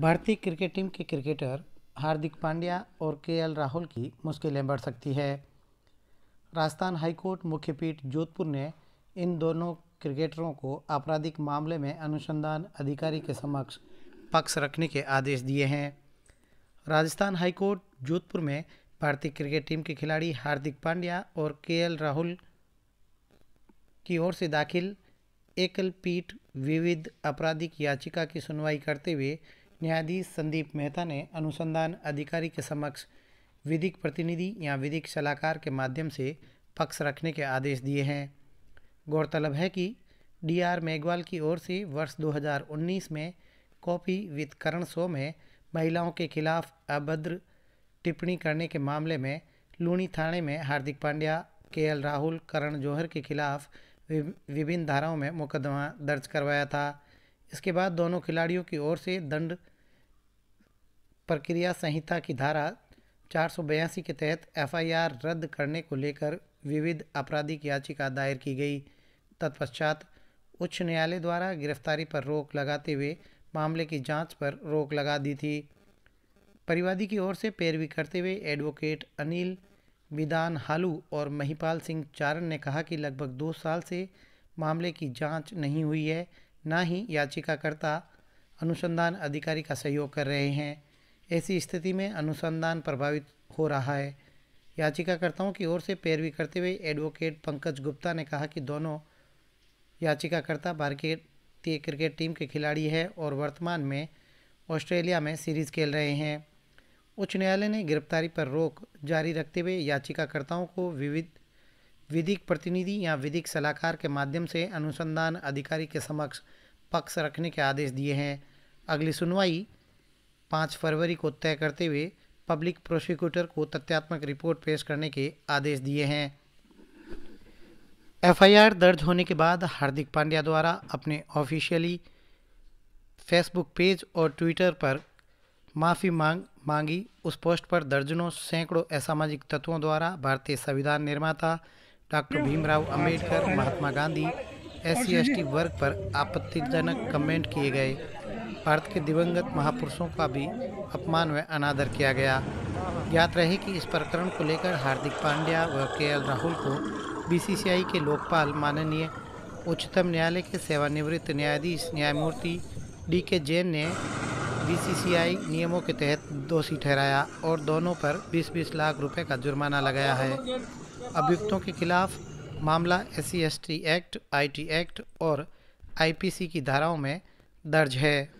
भारतीय cricket team के cricketer Hardik Pandya और के राहुल की मुश्किलें बढ़ सकती है राजस्थान हाईकोर्ट मुख्य पीठ जोधपुर ने इन दोनों क्रिकेटरों को आपराधिक मामले में अनुसंधान अधिकारी के समक्ष पक्ष रखने के आदेश दिए हैं राजस्थान हाईकोर्ट जोधपुर में भारतीय क्रिकेट टीम के खिलाड़ी हार्दिक पांड्या और के राहुल की ओर से दाखिल एकल पीठ विविध आपराधिक याचिका की सुनवाई करते हुए न्यायाधीश संदीप मेहता ने अनुसंधान अधिकारी के समक्ष विधिक प्रतिनिधि या विधिक सलाहकार के माध्यम से पक्ष रखने के आदेश दिए हैं गौरतलब है कि डी आर मेघवाल की ओर से वर्ष 2019 में कॉपी विद करण शो में महिलाओं के खिलाफ अभद्र टिप्पणी करने के मामले में लूणी थाने में हार्दिक पांड्या के एल राहुल करण जौहर के खिलाफ विभिन्न धाराओं में मुकदमा दर्ज करवाया था इसके बाद दोनों खिलाड़ियों की ओर से दंड प्रक्रिया संहिता की धारा चार के तहत एफआईआर रद्द करने को लेकर विविध आपराधिक याचिका दायर की गई तत्पश्चात उच्च न्यायालय द्वारा गिरफ्तारी पर रोक लगाते हुए मामले की जांच पर रोक लगा दी थी परिवादी की ओर से पैरवी करते हुए एडवोकेट अनिल विदान हालू और महिपाल सिंह चारण ने कहा कि लगभग दो साल से मामले की जांच नहीं हुई है ना ही याचिकाकर्ता अनुसंधान अधिकारी का सहयोग कर रहे हैं ऐसी स्थिति में अनुसंधान प्रभावित हो रहा है याचिकाकर्ताओं की ओर से पैरवी करते हुए एडवोकेट पंकज गुप्ता ने कहा कि दोनों याचिकाकर्ता भारतीय क्रिकेट टीम के खिलाड़ी हैं और वर्तमान में ऑस्ट्रेलिया में सीरीज खेल रहे हैं उच्च न्यायालय ने गिरफ्तारी पर रोक जारी रखते हुए याचिकाकर्ताओं को विविध विधिक प्रतिनिधि या विधिक सलाहकार के माध्यम से अनुसंधान अधिकारी के समक्ष पक्ष रखने के आदेश दिए हैं अगली सुनवाई पाँच फरवरी को तय करते हुए पब्लिक प्रोसिक्यूटर को तथ्यात्मक रिपोर्ट पेश करने के आदेश दिए हैं एफआईआर दर्ज होने के बाद हार्दिक पांड्या द्वारा अपने ऑफिशियली फेसबुक पेज और ट्विटर पर माफ़ी मांग मांगी उस पोस्ट पर दर्जनों सैकड़ों असामाजिक तत्वों द्वारा भारतीय संविधान निर्माता doctor Bhimrao Ambedkar Mahatma Gandhi S C वर्ग पर आपत्तिजनक कमेंट किए गए भारत के दिवंगत महापुरुषों का भी अपमान व अनादर किया गया ज्ञात रहे कि इस प्रकरण को लेकर हार्दिक पांड्या व के एल राहुल को बीसीसीआई के लोकपाल माननीय उच्चतम न्यायालय के सेवानिवृत्त न्यायाधीश न्यायमूर्ति डी के जैन ने बीसीसीआई नियमों के तहत दोषी ठहराया और दोनों पर 20-20 लाख रुपए का जुर्माना लगाया है अभियुक्तों के खिलाफ मामला S C act IT act और आईपीसी की धाराओं में दर्ज है